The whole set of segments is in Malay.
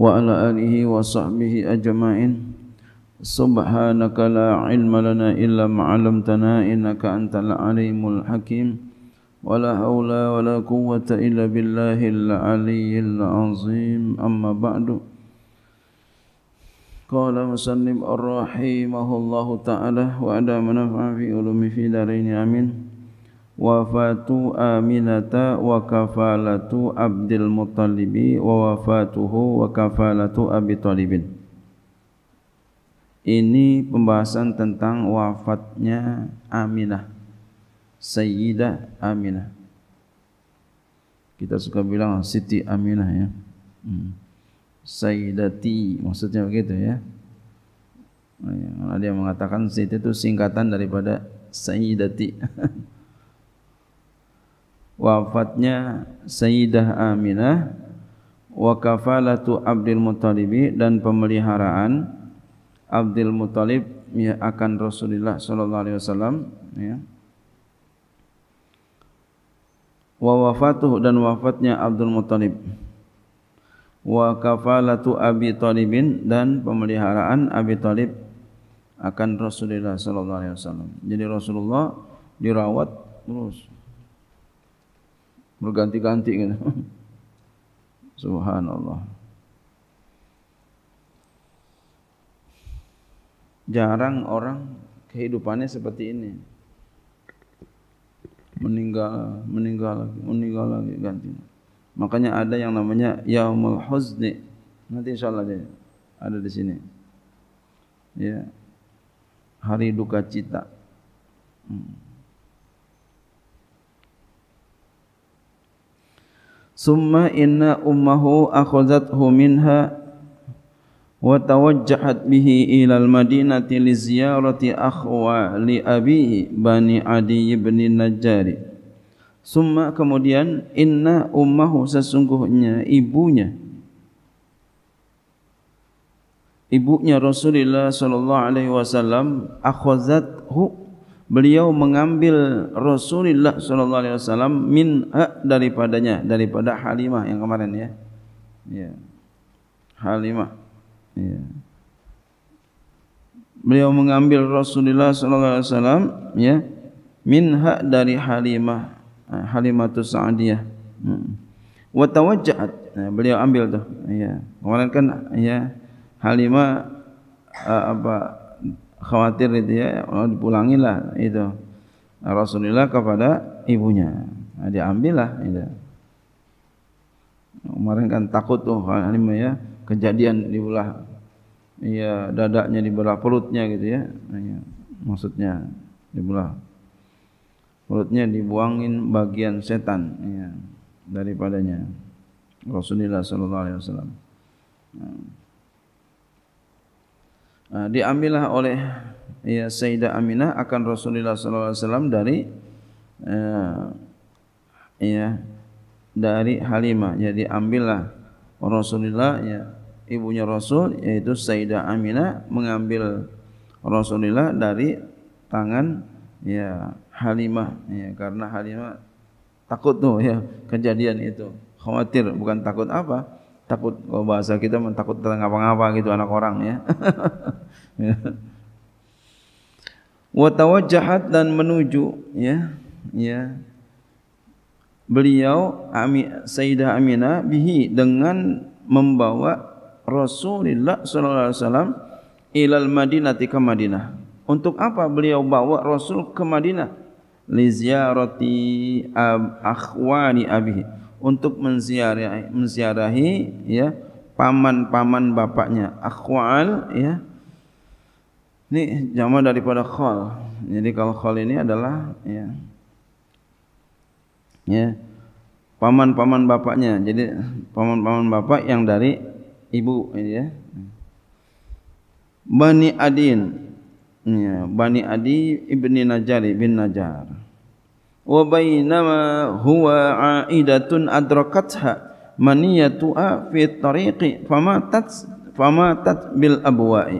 wa ala alihi wa sahbihi ajma'in subhanaka la ilma lana illa ma 'allamtana innaka antal alimul hakim wa la haula wa la quwwata illa billahil aliyyil azim amma ba'du Qala musannim ar-rahimahullahu ta'ala wa ada manafa'a fi ulumi fi darain amin wafatu aminata wa kafalatu abdil mutalibi wa wafatuhu wa kafalatu abi talibin ini pembahasan tentang wafatnya Aminah Sayyidah Aminah kita suka bilang Siti Aminah ya hmm. Sayyidati maksudnya begitu ya ada yang mengatakan Siti itu singkatan daripada Sayyidati wafatnya Sayyidah Aminah wa kafalatu Abdul Muttalib dan pemeliharaan Abdul Muttalib ya, akan Rasulullah sallallahu alaihi wasallam ya wa wafatuh dan wafatnya Abdul Muttalib wa kafalatu Abi Talibin dan pemeliharaan Abi Talib akan Rasulullah sallallahu alaihi wasallam. Jadi Rasulullah dirawat terus berganti-ganti kan. gitu. Subhanallah. Jarang orang kehidupannya seperti ini. Meninggal, meninggal lagi, meninggal lagi ganti. Makanya ada yang namanya Yaumul Huzni. Nanti insyaallah dia ada di sini. Ya. Hari duka cita. Hmm. ثم إن أمه أخذته منها وتوجهت به إلى المدينة لزيارة أخوة لأبيه bani Adi بن النجار ثم kemudian inna ummahu sesungguhnya ibunya ibunya Rasulullah sallallahu alaihi wasallam akhazathu beliau mengambil Rasulullah sallallahu alaihi wasallam min daripadanya daripada Halimah yang kemarin ya. Ya. Halimah. Ya. Beliau mengambil Rasulullah sallallahu alaihi wasallam ya min dari Halimah ha, Halimatus Sa'diyah. Hmm. Wa tawajjahat. beliau ambil tuh. Ya. Kemarin kan ya Halimah uh, apa khawatir itu ya mau oh, dipulangilah itu Rasulullah kepada ibunya nah, lah. itu kemarin kan takut tuh Halimah ya kejadian di belah iya dadanya di belah perutnya gitu ya maksudnya di belah perutnya dibuangin bagian setan ya daripadanya Rasulullah sallallahu alaihi wasallam nah. Ah, diambillah oleh ya Sayyidah Aminah akan Rasulullah sallallahu alaihi wasallam dari uh, ya dari Halimah. Jadi ya, ambillah Rasulullah ya ibunya Rasul yaitu Sayyidah Aminah mengambil Rasulullah dari tangan ya Halimah ya karena Halimah takut tuh ya kejadian itu. Khawatir bukan takut apa? takut kalau bahasa kita takut tentang apa-apa gitu anak orang ya. Watawajahat dan menuju ya ya beliau Amin Sayyidah Aminah bihi dengan membawa Rasulullah sallallahu alaihi wasallam ilal Madinah ke Madinah. Untuk apa beliau bawa Rasul ke Madinah? Li ziyarati akhwani abihi untuk menziarahi, menziarahi ya paman-paman bapaknya akhwal ya ini jama daripada khal jadi kalau khal ini adalah ya ya paman-paman bapaknya jadi paman-paman bapak yang dari ibu ya Bani Adin ya, Bani Adi ibni Najari bin Najar, bin Najar wabainama huwa aidatun adrakatha maniyatua fi tariqi famatat famatat bil abwa'i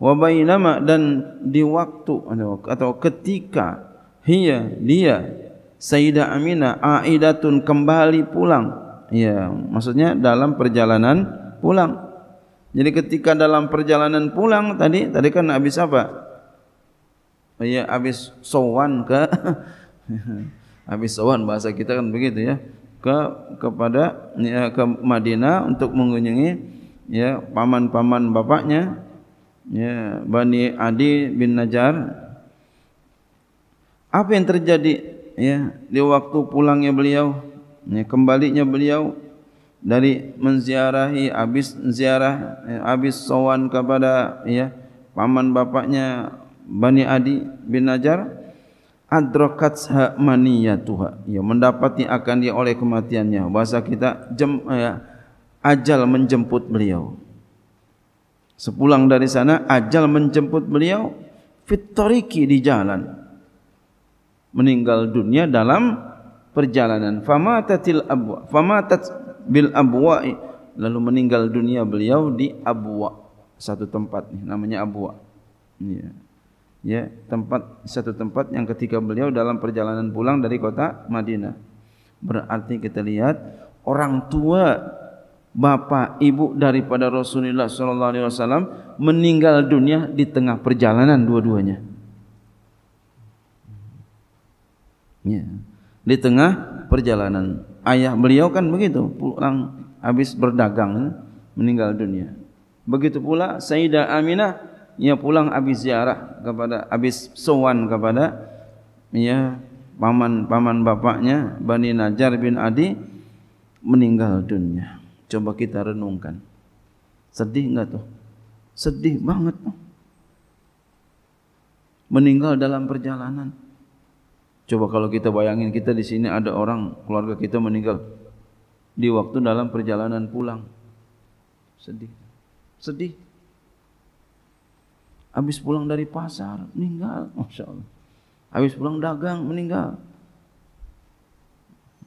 wabainama dan di waktu atau ketika hiya dia Sayyidah Aminah aidatun kembali pulang ya maksudnya dalam perjalanan pulang jadi ketika dalam perjalanan pulang tadi tadi kan habis apa ya habis sowan ke Habis sawan bahasa kita kan begitu ya ke kepada ya, ke Madinah untuk mengunjungi ya paman-paman bapaknya ya Bani Adi bin Najjar apa yang terjadi ya di waktu pulangnya beliau ya, nya beliau dari menziarahi habis ziarah ya, habis sawan kepada ya paman bapaknya Bani Adi bin Najjar adrokat Tuha, ia ya, mendapati akan dia oleh kematiannya bahasa kita jem, ya, ajal menjemput beliau sepulang dari sana ajal menjemput beliau fitoriki di jalan meninggal dunia dalam perjalanan fama tatil abwa fama tat bil abwa lalu meninggal dunia beliau di abwa satu tempat ni. namanya abwa Yeah ya tempat satu tempat yang ketika beliau dalam perjalanan pulang dari kota Madinah berarti kita lihat orang tua bapak ibu daripada Rasulullah sallallahu alaihi wasallam meninggal dunia di tengah perjalanan dua-duanya ya di tengah perjalanan ayah beliau kan begitu pulang habis berdagang meninggal dunia begitu pula Sayyidah Aminah ia pulang habis ziarah kepada habis sowan kepada ya paman paman bapaknya Bani najar bin Adi meninggal dunia. Coba kita renungkan. Sedih enggak tuh? Sedih banget tuh. Meninggal dalam perjalanan. Coba kalau kita bayangin kita di sini ada orang keluarga kita meninggal di waktu dalam perjalanan pulang. Sedih. Sedih. Habis pulang dari pasar, meninggal. Masya Allah. Habis pulang dagang, meninggal.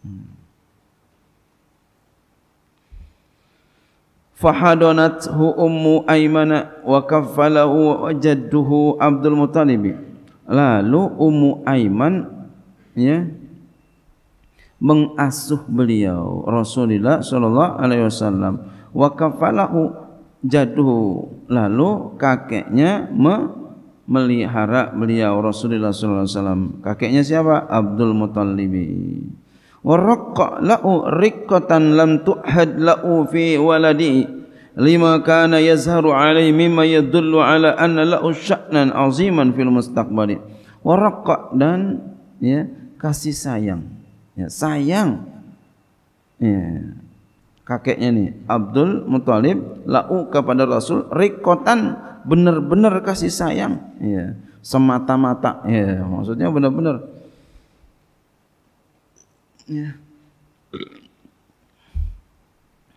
Hmm. Fahadonat hu ummu aimana wa kaffalahu wajadduhu Abdul Mutalib. Lalu ummu Aiman ya mengasuh beliau Rasulullah sallallahu alaihi wasallam wa kafalahu jaduh lalu kakeknya melihara beliau Rasulullah sallallahu alaihi wasallam kakeknya siapa Abdul Muthalib wa raqqa la'u riqqatan lam tuhad la'u fi waladi lima kana yazharu alai mimma yadullu ala anna la'u sya'nan aziman fil mustaqbal wa raqqa dan ya kasih sayang ya sayang ya kakeknya ni Abdul Muthalib lau kepada Rasul rikotan benar-benar kasih sayang ya semata-mata ya maksudnya benar-benar ya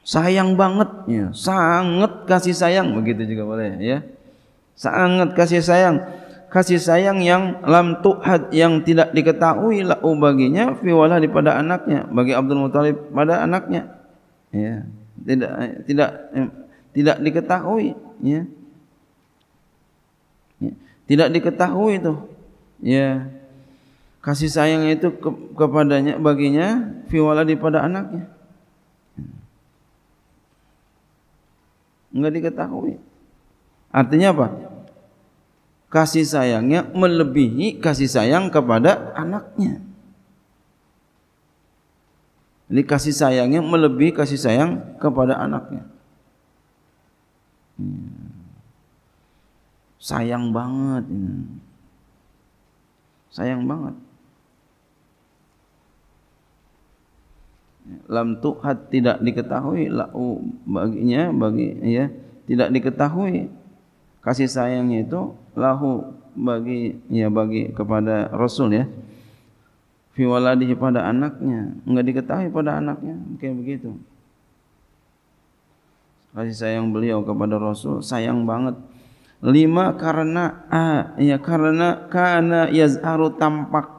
sayang banget ya sangat kasih sayang begitu juga boleh ya sangat kasih sayang kasih sayang yang lam tuhad yang tidak diketahui lau baginya fiwalah daripada anaknya bagi Abdul Muthalib pada anaknya ya tidak tidak tidak diketahui ya, ya. tidak diketahui itu ya kasih sayang itu ke, kepadanya baginya fiwala pada anaknya enggak diketahui artinya apa kasih sayangnya melebihi kasih sayang kepada anaknya ini kasih sayangnya melebihi kasih sayang kepada anaknya. Hmm. Sayang banget ini. Sayang banget. Lam tuhat tidak diketahui lau baginya bagi ya tidak diketahui kasih sayangnya itu lahu bagi ya bagi kepada Rasul ya fi waladihi pada anaknya enggak diketahui pada anaknya mungkin begitu kasih sayang beliau kepada Rasul sayang banget lima karena a ya karena kana yazharu tampak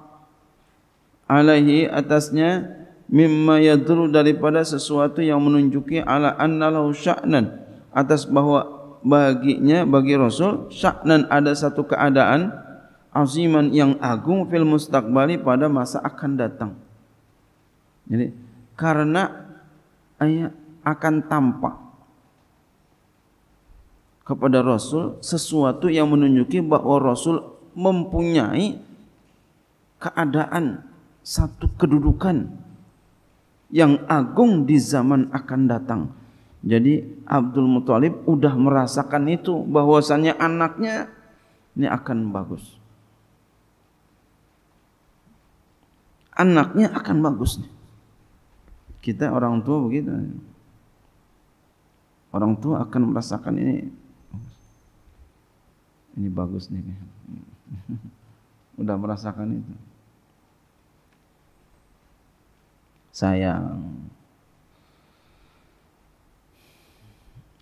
alaihi atasnya mimma yadru daripada sesuatu yang menunjuki ala annalahu sya'nan atas bahwa baginya bagi Rasul sya'nan ada satu keadaan aziman yang agung fil mustaqbali pada masa akan datang. Jadi karena ayat eh, akan tampak kepada Rasul sesuatu yang menunjuki bahawa Rasul mempunyai keadaan satu kedudukan yang agung di zaman akan datang. Jadi Abdul Muthalib sudah merasakan itu bahwasannya anaknya ini akan bagus. anaknya akan bagus. Kita orang tua begitu. Orang tua akan merasakan ini ini bagus nih. Udah merasakan itu. Sayang.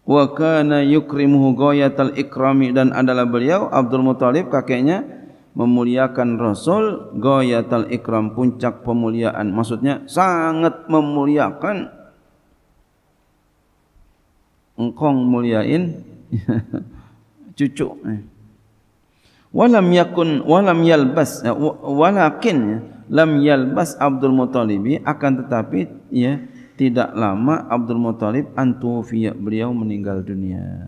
Wa kana yukrimuhu goyatal ikrami dan adalah beliau Abdul Muthalib kakeknya memuliakan Rasul goyatal ikram puncak pemuliaan maksudnya sangat memuliakan engkong muliain cucu walam yakun walam yalbas ya, walakin ya, lam yalbas Abdul Muthalib akan tetapi ya tidak lama Abdul Muthalib antufiya beliau meninggal dunia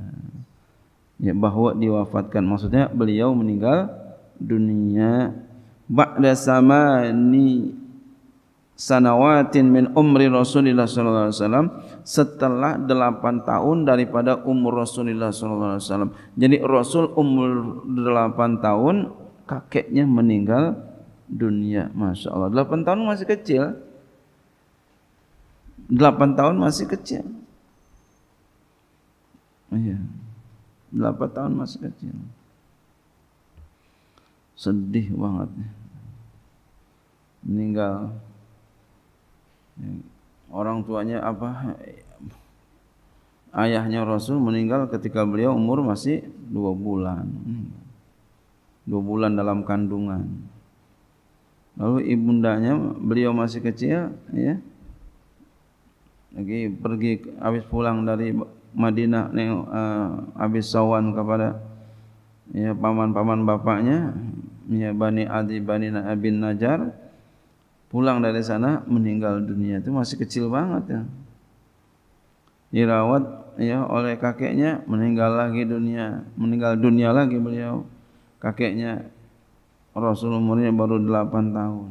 ya bahwa diwafatkan maksudnya beliau meninggal dunia ba'da samani sanawatin min umri Rasulullah sallallahu alaihi wasallam setelah 8 tahun daripada umur Rasulullah sallallahu alaihi wasallam. Jadi Rasul umur 8 tahun kakeknya meninggal dunia. Masyaallah, 8 tahun masih kecil. 8 tahun masih kecil. Iya. 8 tahun masih kecil sedih banget meninggal orang tuanya apa ayahnya Rasul meninggal ketika beliau umur masih dua bulan dua bulan dalam kandungan lalu ibundanya beliau masih kecil ya lagi pergi habis pulang dari Madinah nih eh, uh, habis sawan kepada ya paman-paman bapaknya ya, Bani Adi Bani Abin Najar pulang dari sana meninggal dunia itu masih kecil banget ya dirawat ya oleh kakeknya meninggal lagi dunia meninggal dunia lagi beliau kakeknya Rasul umurnya baru 8 tahun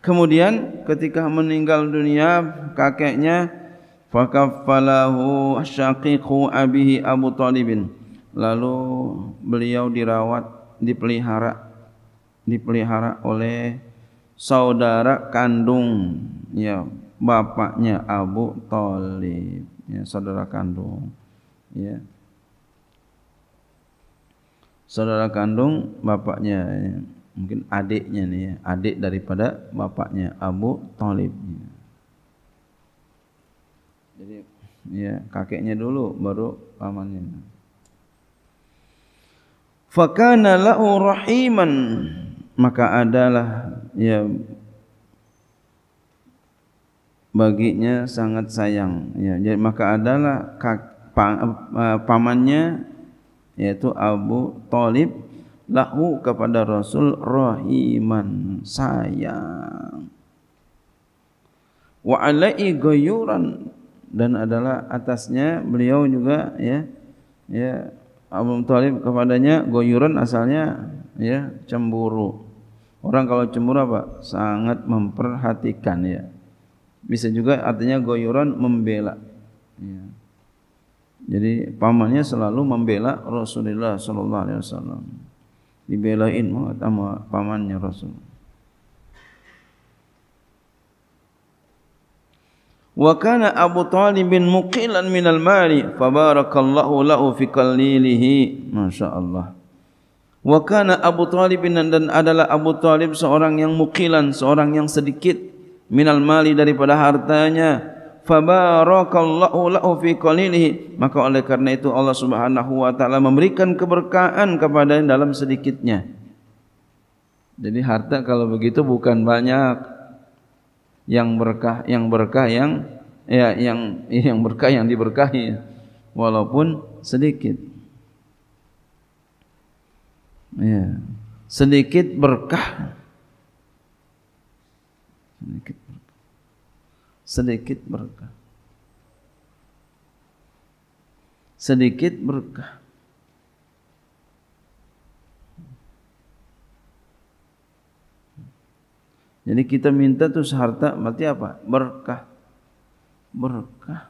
kemudian ketika meninggal dunia kakeknya faqaffalahu syaqiqu abihi Abu Talibin lalu beliau dirawat dipelihara dipelihara oleh saudara kandung ya bapaknya Abu Talib ya saudara kandung ya saudara kandung bapaknya ya. mungkin adiknya nih ya. adik daripada bapaknya Abu Talib ya. jadi ya kakeknya dulu baru pamannya fakana lahu rahiman maka adalah ya baginya sangat sayang ya jadi maka adalah kak, pa, uh, pamannya yaitu Abu Talib lahu kepada Rasul rahiman sayang wa alai ghayuran dan adalah atasnya beliau juga ya ya Abu Talib kepadanya goyuran asalnya ya cemburu. Orang kalau cemburu apa? Sangat memperhatikan ya. Bisa juga artinya goyuran membela. Ya. Jadi pamannya selalu membela Rasulullah sallallahu alaihi wasallam. Dibelain mengatakan pamannya Rasulullah. wa kana Abu Talib bin Muqilan min al-mali fa barakallahu lahu fi qalilihi masyaallah wa kana Abu Talib bin dan adalah Abu Talib seorang yang muqilan seorang yang sedikit min al-mali daripada hartanya fa barakallahu lahu fi qalilihi maka oleh karena itu Allah Subhanahu wa taala memberikan keberkahan kepada dalam sedikitnya jadi harta kalau begitu bukan banyak yang berkah yang berkah yang ya yang yang berkah yang diberkahi walaupun sedikit ya sedikit berkah sedikit sedikit berkah sedikit berkah Jadi kita minta tuh harta berarti apa? Berkah. Berkah.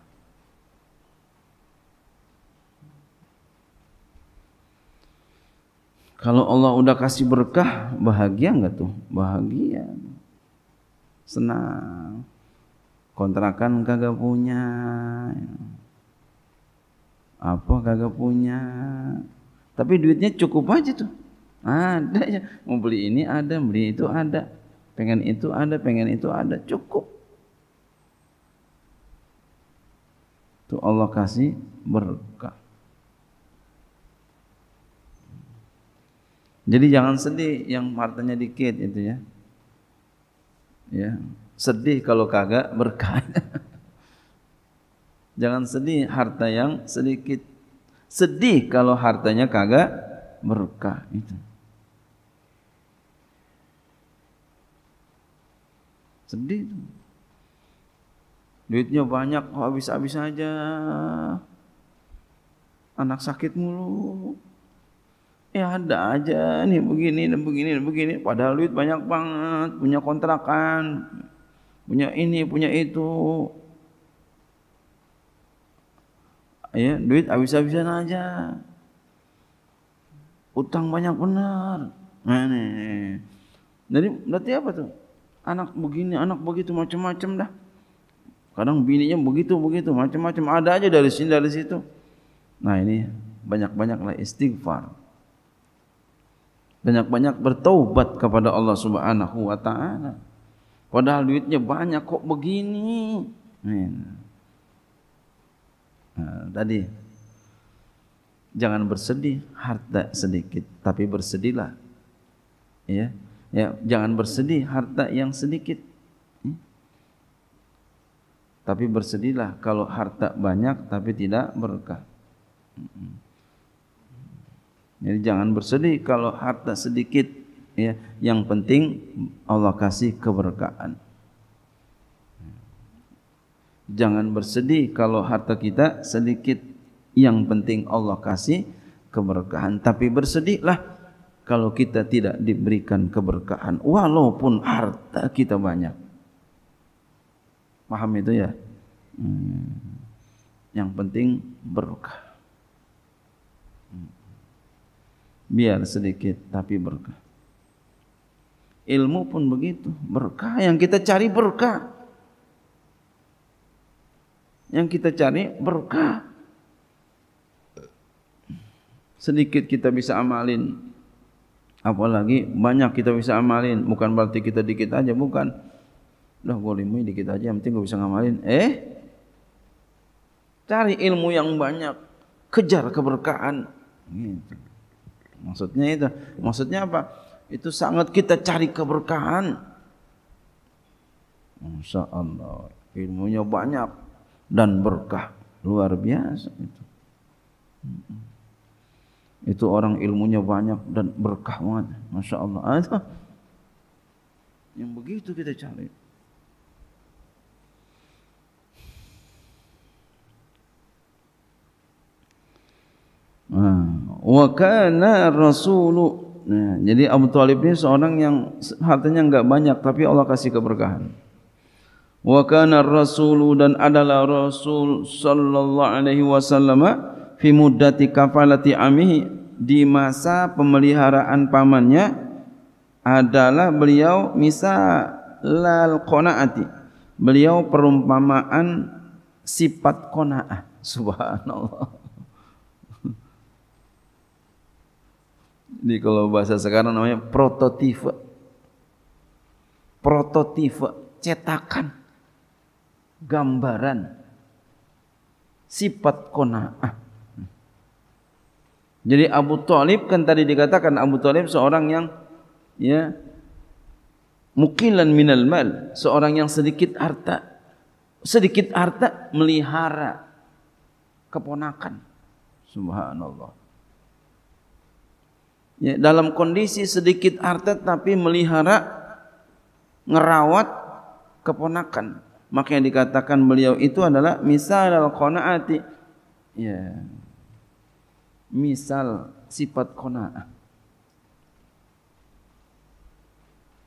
Kalau Allah udah kasih berkah, bahagia enggak tuh? Bahagia. Senang. Kontrakan kagak punya. Apa kagak punya. Tapi duitnya cukup aja tuh. Ada ya. Mau beli ini ada, beli itu ada. Pengen itu ada, pengen itu ada, cukup. Itu Allah kasih berkah. Jadi jangan sedih yang hartanya dikit itu ya. Ya, sedih kalau kagak berkah. jangan sedih harta yang sedikit. Sedih kalau hartanya kagak berkah itu. Sedih. Duitnya banyak, oh, habis-habis aja. Anak sakit mulu. Ya ada aja nih begini dan begini dan begini. Padahal duit banyak banget, punya kontrakan, punya ini, punya itu. Ya, duit habis-habisan aja. Utang banyak benar. Nah, nih. Jadi berarti apa tuh? anak begini, anak begitu, macam-macam dah. Kadang bininya begitu, begitu, macam-macam. Ada aja dari sini, dari situ. Nah ini banyak-banyaklah istighfar. Banyak-banyak bertaubat kepada Allah subhanahu wa ta'ala. Padahal duitnya banyak kok begini. Nah, tadi jangan bersedih harta sedikit tapi bersedihlah ya Ya, jangan bersedih harta yang sedikit. Ya. Tapi bersedihlah kalau harta banyak tapi tidak berkah. Hmm. Jadi jangan bersedih kalau harta sedikit ya, yang penting Allah kasih keberkahan. Jangan bersedih kalau harta kita sedikit yang penting Allah kasih keberkahan, tapi bersedihlah kalau kita tidak diberikan keberkahan walaupun harta kita banyak. Paham itu ya? Hmm. Yang penting berkah. Hmm. Biar sedikit tapi berkah. Ilmu pun begitu, berkah yang kita cari berkah. Yang kita cari berkah. Sedikit kita bisa amalin, Apalagi banyak kita bisa amalin, bukan berarti kita dikit aja, bukan. Dah gua ilmu dikit aja, yang penting gua bisa ngamalin. Eh? Cari ilmu yang banyak, kejar keberkahan. Maksudnya itu, maksudnya apa? Itu sangat kita cari keberkahan. Masya Allah, ilmunya banyak dan berkah luar biasa itu. Mm itu orang ilmunya banyak dan berkah banget. Masya Allah. Ada. Ah, yang begitu kita cari. Ah, wa kana rasul. jadi Abu Talib ini seorang yang hartanya enggak banyak tapi Allah kasih keberkahan. Wa kana rasul dan adalah Rasul sallallahu alaihi wasallam. Ah, fi muddati kafalati amihi di masa pemeliharaan pamannya adalah beliau misa lal qanaati beliau perumpamaan sifat qanaah subhanallah Ini kalau bahasa sekarang namanya prototipe. Prototipe, cetakan, gambaran, sifat kona'ah. Jadi Abu Talib kan tadi dikatakan Abu Talib seorang yang ya mukilan minal mal, seorang yang sedikit harta. Sedikit harta melihara keponakan. Subhanallah. Ya, dalam kondisi sedikit harta tapi melihara ngerawat keponakan. Makanya dikatakan beliau itu adalah misal al-qanaati. Ya. Yeah misal sifat kona'ah.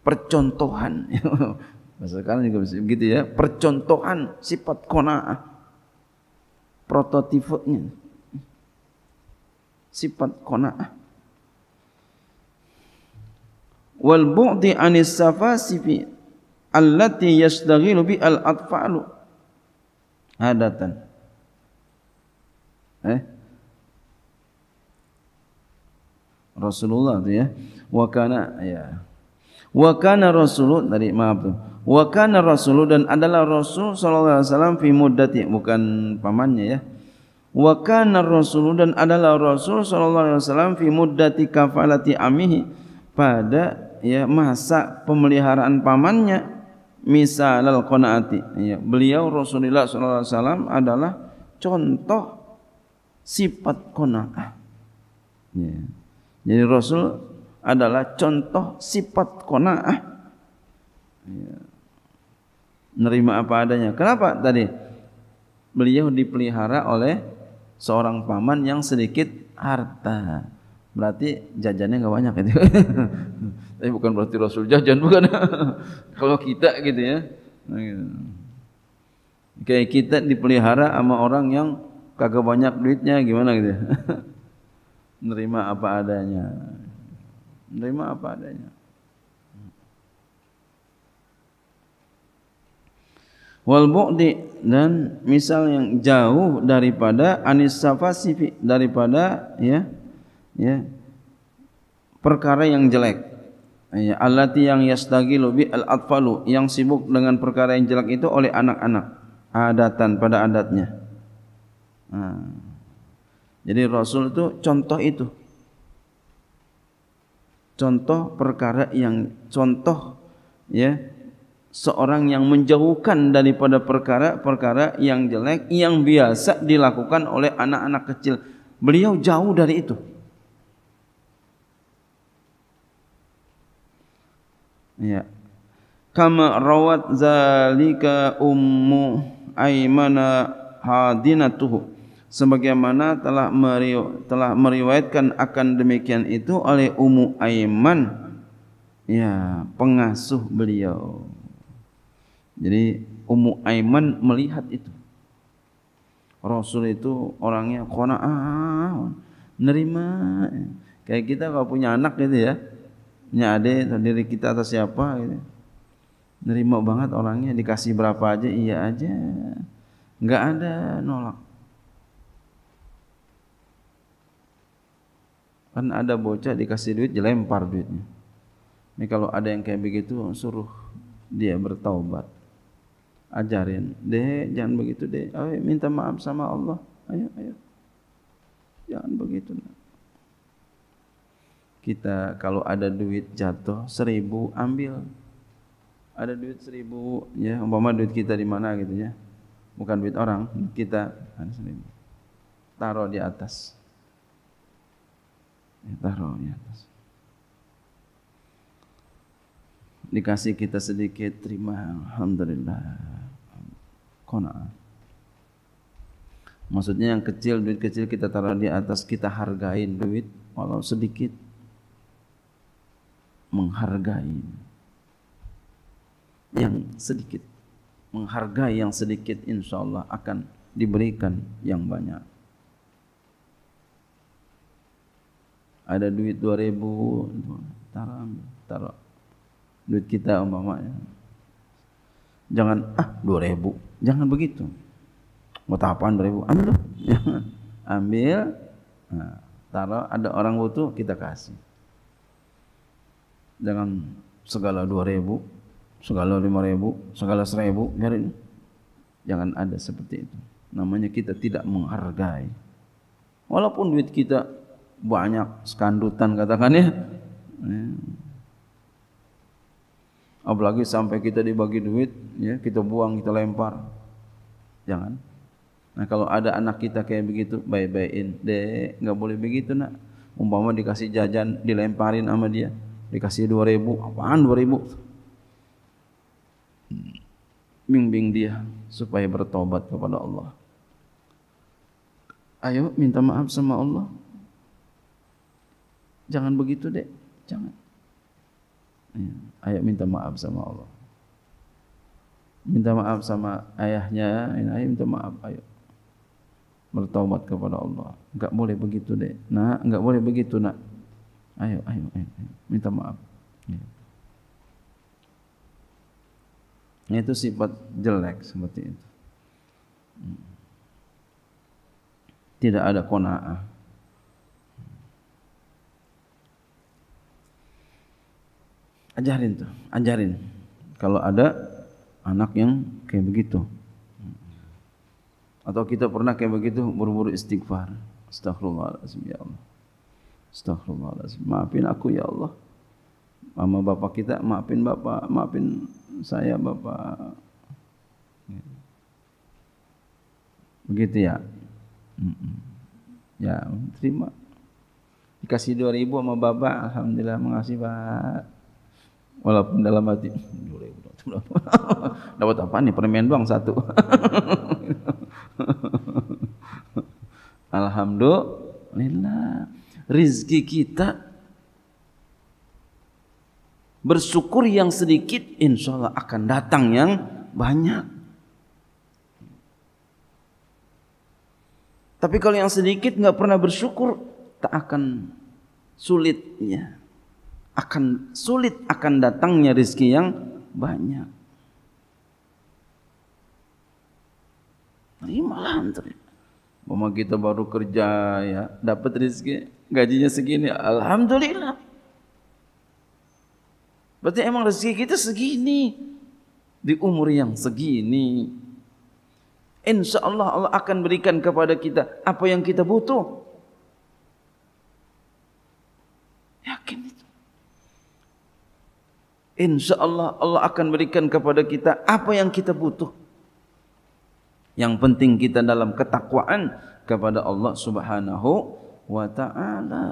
Percontohan. masa Sekarang juga begitu ya. Percontohan sifat kona'ah. Prototipenya. Sifat kona'ah. Wal bu'ti anis safasifi allati yastaghilu bi al atfalu hadatan eh Rasulullah tu ya. Wa kana ya. Wa kana Rasulullah dari maaf tu. Wa kana Rasul dan adalah Rasul sallallahu alaihi wasallam fi muddati bukan pamannya ya. Wa kana Rasul dan adalah Rasul sallallahu alaihi wasallam fi muddati kafalati amihi pada ya masa pemeliharaan pamannya misal al qanaati ya beliau Rasulullah sallallahu alaihi wasallam adalah contoh sifat qanaah ya jadi Rasul adalah contoh sifat kona'ah. Ya. Nerima apa adanya. Kenapa tadi? Beliau dipelihara oleh seorang paman yang sedikit harta. Berarti jajannya enggak banyak itu. Tapi bukan berarti Rasul jajan bukan. Kalau kita gitu ya. Kayak kita dipelihara sama orang yang kagak banyak duitnya gimana gitu ya. menerima apa adanya menerima apa adanya wal bu'di dan misal yang jauh daripada anis daripada ya ya perkara yang jelek ya allati yang yastagi lubi al atfalu yang sibuk dengan perkara yang jelek itu oleh anak-anak adatan pada adatnya nah. Ha. Jadi Rasul itu contoh itu. Contoh perkara yang contoh ya seorang yang menjauhkan daripada perkara-perkara yang jelek yang biasa dilakukan oleh anak-anak kecil. Beliau jauh dari itu. Ya. Kama rawat zalika ummu aimana hadinatuhu sebagaimana telah meriw telah meriwayatkan akan demikian itu oleh Ummu Aiman ya pengasuh beliau jadi Ummu Aiman melihat itu Rasul itu orangnya qanaah nerima kayak kita kalau punya anak gitu ya punya adik atau kita atau siapa gitu nerima banget orangnya dikasih berapa aja iya aja nggak ada nolak Kan ada bocah dikasih duit dilempar duitnya. Ini kalau ada yang kayak begitu suruh dia bertaubat. Ajarin, "Deh, jangan begitu, Deh. Ayo minta maaf sama Allah. Ayo, ayo." Jangan begitu. Kita kalau ada duit jatuh seribu ambil. Ada duit seribu ya, umpama duit kita di mana gitu ya. Bukan duit orang, kita kan seribu. Taruh di atas. Taruh di atas. Dikasih kita sedikit, terima. Alhamdulillah. Kona. Maksudnya yang kecil, duit kecil kita taruh di atas, kita hargain duit, walau sedikit. Menghargai. Yang sedikit. Menghargai yang sedikit, insya Allah akan diberikan yang banyak. ada duit dua ribu taruh taruh duit kita umpamanya jangan ah dua ribu jangan begitu mau tapan ribu ambil jangan ambil nah, ha, taruh ada orang butuh kita kasih jangan segala dua ribu segala lima ribu segala seribu biarin jangan ada seperti itu namanya kita tidak menghargai walaupun duit kita banyak skandutan katakan ya. ya. Apalagi sampai kita dibagi duit, ya kita buang, kita lempar. Jangan. Nah kalau ada anak kita kayak begitu, baik-baikin. Dek, nggak boleh begitu nak. Umpama dikasih jajan, dilemparin sama dia. Dikasih dua ribu, apaan dua 2000 Bimbing dia supaya bertobat kepada Allah. Ayo minta maaf sama Allah. Jangan begitu dek, jangan. Ya. Ayo minta maaf sama Allah. Minta maaf sama ayahnya, Ayah minta maaf, ayo. Bertaubat kepada Allah. Enggak boleh begitu dek, nak, enggak boleh begitu nak. Ayo, ayo, ayo, ayo. minta maaf. Ya. Itu sifat jelek seperti itu. Hmm. Tidak ada kona'ah. ajarin tuh, ajarin. Kalau ada anak yang kayak begitu. Atau kita pernah kayak begitu buru-buru istighfar. Astagfirullahalazim ya Allah. Astagfirullahalazim. Maafin aku ya Allah. Mama bapak kita maafin bapak, maafin saya bapak. Begitu ya. Ya, terima. Dikasih dua ribu sama bapak, alhamdulillah mengasih, Pak. walaupun dalam hati dapat apa nih permen doang satu alhamdulillah rizki kita bersyukur yang sedikit insya Allah akan datang yang banyak tapi kalau yang sedikit nggak pernah bersyukur tak akan sulitnya akan sulit akan datangnya rezeki yang banyak. Terima malah Mama kita baru kerja ya, dapat rezeki gajinya segini, alhamdulillah. Berarti emang rezeki kita segini di umur yang segini. Insya Allah Allah akan berikan kepada kita apa yang kita butuh. Yakin itu. Insya Allah Allah akan berikan kepada kita apa yang kita butuh. Yang penting kita dalam ketakwaan kepada Allah subhanahu wa ta'ala.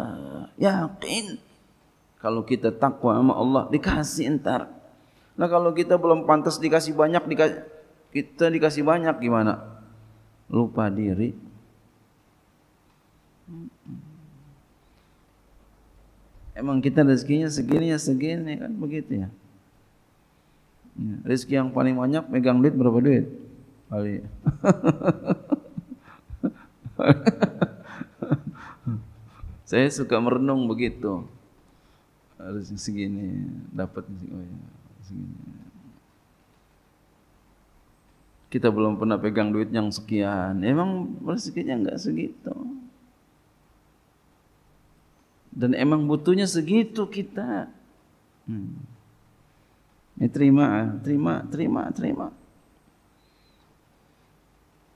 Yakin. Kalau kita takwa sama Allah, dikasih entar. Nah kalau kita belum pantas dikasih banyak, dikasih, kita dikasih banyak gimana? Lupa diri. hmm Emang kita rezekinya segini ya segini kan begitu ya. ya rezeki yang paling banyak pegang duit berapa duit? Kali. Ya. Saya suka merenung begitu. Harus segini dapat oh ya, segini. Kita belum pernah pegang duit yang sekian. Emang rezekinya enggak segitu. dan emang butuhnya segitu kita. Hmm. Ya, terima, ah, terima, terima, terima.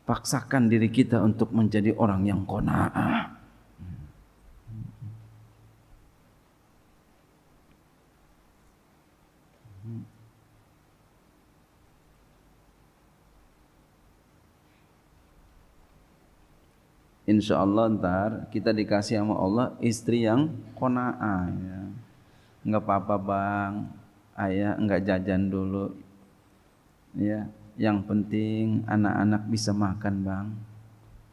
Paksakan diri kita untuk menjadi orang yang kona'ah. insya Allah ntar kita dikasih sama Allah istri yang kona'ah ya. nggak apa-apa bang ayah nggak jajan dulu ya yang penting anak-anak bisa makan bang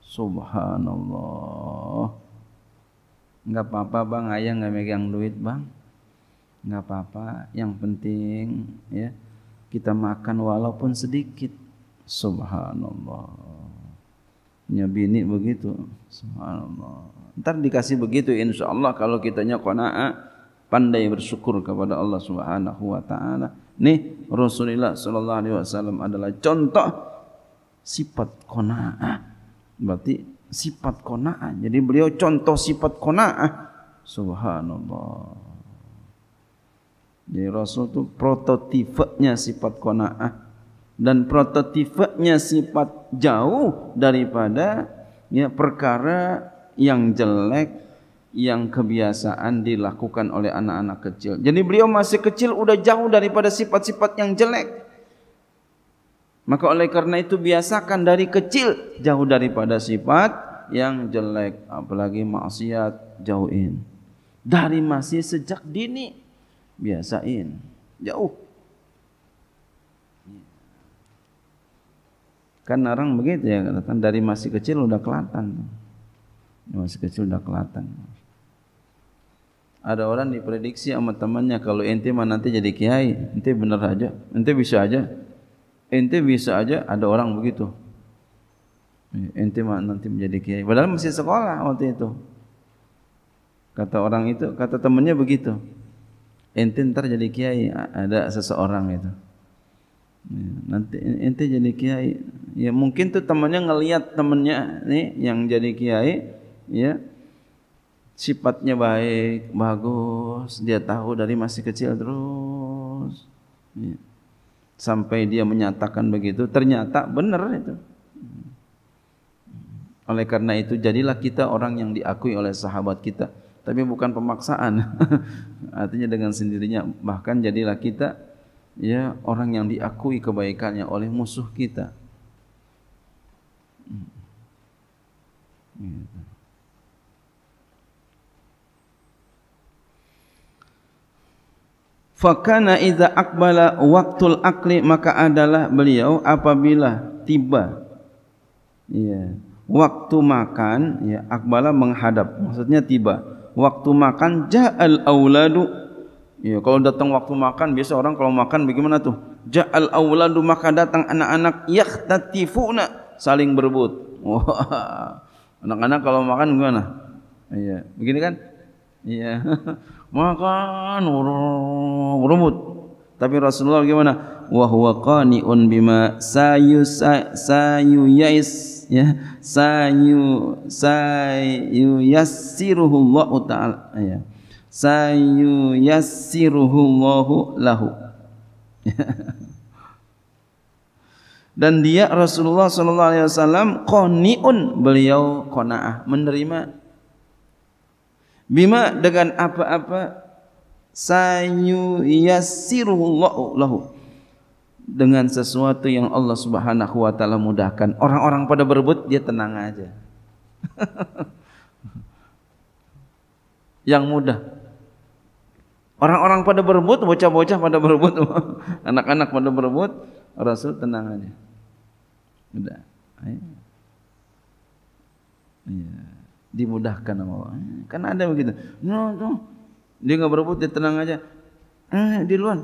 subhanallah nggak apa-apa bang ayah nggak megang duit bang nggak apa-apa yang penting ya kita makan walaupun sedikit subhanallah Ya bini begitu. Subhanallah. Ntar dikasih begitu insya Allah kalau kitanya kona'ah pandai bersyukur kepada Allah Subhanahu wa taala. Nih Rasulullah sallallahu alaihi wasallam adalah contoh sifat qanaah. Berarti sifat qanaah. Jadi beliau contoh sifat qanaah. Subhanallah. Jadi Rasul itu prototipenya sifat qanaah dan prototipenya sifat jauh daripada ya perkara yang jelek yang kebiasaan dilakukan oleh anak-anak kecil. Jadi beliau masih kecil udah jauh daripada sifat-sifat yang jelek. Maka oleh karena itu biasakan dari kecil jauh daripada sifat yang jelek apalagi maksiat jauhin. Dari masih sejak dini biasain jauh Kan orang begitu ya kelihatan dari masih kecil udah kelatan Masih kecil udah kelatan Ada orang diprediksi sama temannya kalau ente mah nanti jadi kiai, ente bener aja, ente bisa aja. Ente bisa aja ada orang begitu. Ente mah nanti menjadi kiai. Padahal masih sekolah waktu itu. Kata orang itu, kata temannya begitu. Ente ntar jadi kiai, ada seseorang itu. Ya, nanti ente jadi kiai ya mungkin tuh temannya ngelihat temennya nih yang jadi kiai ya sifatnya baik bagus dia tahu dari masih kecil terus ya. sampai dia menyatakan begitu ternyata benar itu oleh karena itu jadilah kita orang yang diakui oleh sahabat kita tapi bukan pemaksaan artinya dengan sendirinya bahkan jadilah kita ya orang yang diakui kebaikannya oleh musuh kita. Hmm. Ya. Fakana iza akbala waktul akli maka adalah beliau apabila tiba ya, waktu makan ya, akbala menghadap maksudnya tiba waktu makan ja'al auladu Ya, kalau datang waktu makan, biasa orang kalau makan bagaimana tuh? Ja'al awladu maka datang anak-anak yakhtatifuna saling berebut. Wah. Anak-anak kalau makan gimana? Iya, begini kan? Iya. Makan berebut. Tapi Rasulullah gimana? Wa huwa qani'un bima sayu sayu yais ya sayu sayu yassiruhu Allah taala ya sayu yassiruhullahu lahu dan dia Rasulullah sallallahu alaihi wasallam qaniun beliau qanaah menerima bima dengan apa-apa sayu yassiruhullahu lahu dengan sesuatu yang Allah Subhanahu wa taala mudahkan orang-orang pada berebut dia tenang aja yang mudah Orang-orang pada berebut, bocah-bocah pada berebut, anak-anak pada berebut, Rasul tenang aja. Udah. Ya. Dimudahkan sama Allah. Kan ada begitu. No, no. Dia enggak berebut, dia tenang aja. Eh, di luar.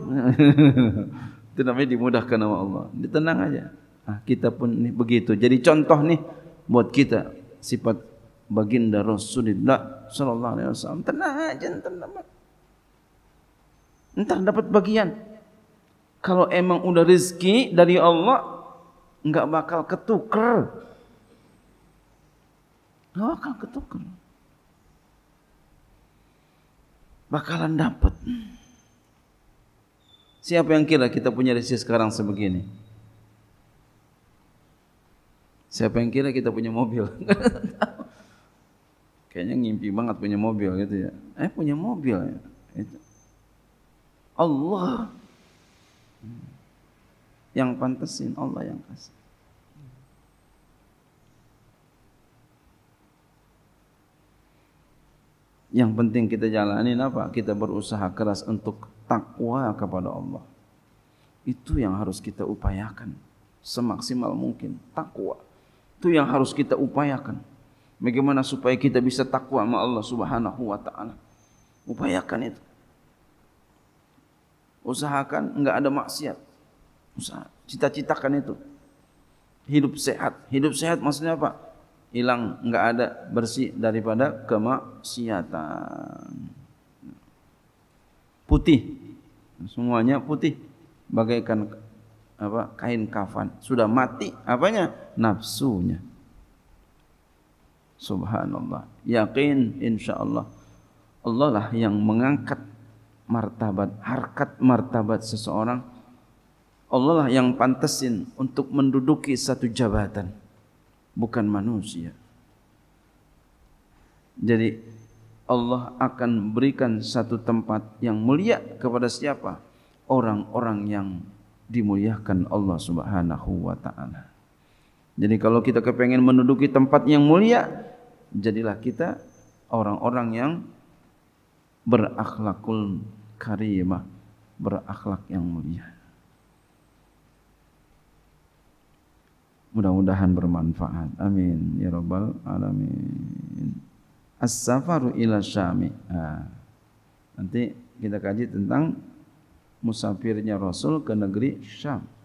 Itu namanya dimudahkan sama Allah. Dia tenang aja. Ah, kita pun ni begitu. Jadi contoh nih buat kita sifat baginda Rasulullah sallallahu alaihi wasallam. Tenang aja, tenang. Aja. entar dapat bagian. Kalau emang udah rezeki dari Allah, nggak bakal ketuker. Nggak bakal ketuker. Bakalan dapat. Siapa yang kira kita punya rezeki sekarang sebegini? Siapa yang kira kita punya mobil? Kayaknya ngimpi banget punya mobil gitu ya. Eh punya mobil ya. Itu. Allah hmm. yang pantasin Allah yang kasih. Yang penting kita jalanin apa? Kita berusaha keras untuk takwa kepada Allah. Itu yang harus kita upayakan semaksimal mungkin. Takwa itu yang harus kita upayakan. Bagaimana supaya kita bisa takwa sama Allah Subhanahu wa taala? Upayakan itu usahakan enggak ada maksiat. Usaha, cita-citakan itu. Hidup sehat. Hidup sehat maksudnya apa? Hilang enggak ada bersih daripada kemaksiatan. Putih. Semuanya putih bagaikan apa? kain kafan. Sudah mati apanya? Nafsunya. Subhanallah. Yakin insyaallah Allah lah yang mengangkat martabat, harkat martabat seseorang. Allah lah yang pantasin untuk menduduki satu jabatan, bukan manusia. Jadi Allah akan berikan satu tempat yang mulia kepada siapa? Orang-orang yang dimuliakan Allah Subhanahu wa taala. Jadi kalau kita kepengen menduduki tempat yang mulia, jadilah kita orang-orang yang berakhlakul karimah berakhlak yang mulia mudah-mudahan bermanfaat amin ya rabbal alamin as-safaru ila syami ah. nanti kita kaji tentang musafirnya rasul ke negeri syam